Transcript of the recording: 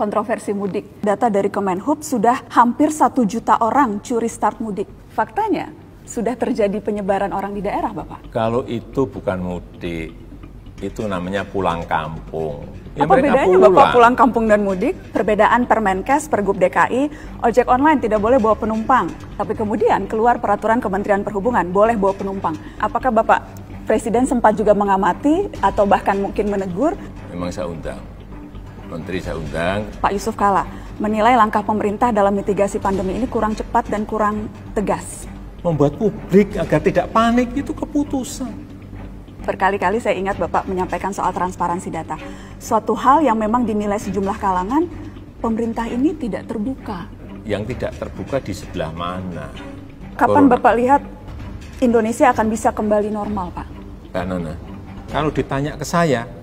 kontroversi mudik. Data dari Kemenhub sudah hampir satu juta orang curi start mudik. Faktanya, sudah terjadi penyebaran orang di daerah, Bapak? Kalau itu bukan mudik, itu namanya pulang kampung. Ya Apa bedanya pulang. Bapak pulang kampung dan mudik? Perbedaan Permenkes, Pergub DKI, ojek online tidak boleh bawa penumpang. Tapi kemudian keluar peraturan Kementerian Perhubungan, boleh bawa penumpang. Apakah Bapak Presiden sempat juga mengamati atau bahkan mungkin menegur? Memang saya undang. Menteri saya undang. Pak Yusuf Kala menilai langkah pemerintah dalam mitigasi pandemi ini kurang cepat dan kurang tegas. Membuat publik agar tidak panik itu keputusan. Berkali-kali saya ingat Bapak menyampaikan soal transparansi data. Suatu hal yang memang dinilai sejumlah kalangan, pemerintah ini tidak terbuka. Yang tidak terbuka di sebelah mana? Kapan Corona. Bapak lihat Indonesia akan bisa kembali normal, Pak? Nana, kalau ditanya ke saya,